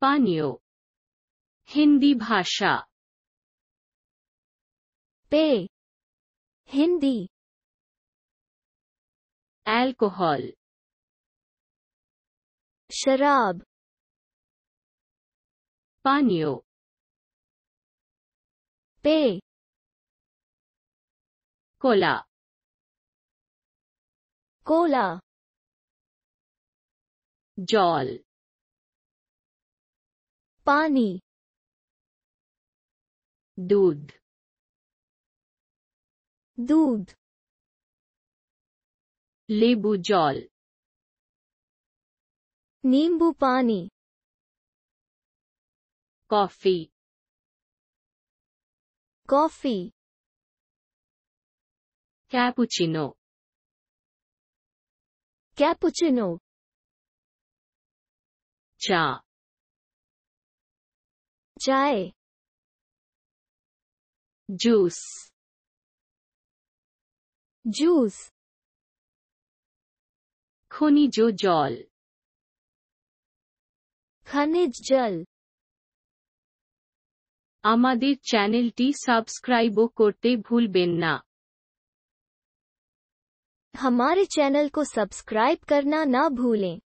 पानियो हिंदी भाषा पे हिंदी अल्कोहल शराब पानियो पे कोला कोला जॉल पानी दूध दूध लींबू जल नींबू पानी कॉफी कॉफी कैपुचिनो कैपुचिनो चा চায়ে জুস জুস খনিজ জল খনিজ জল আমাদের চ্যানেলটি সাবস্ক্রাইব করতে ভুলবেন না हमारे चैनल को सब्सक्राइब करना ना भूलें